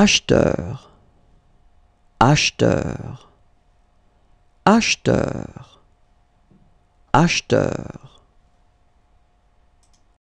acheteur, acheteur, acheteur, acheteur.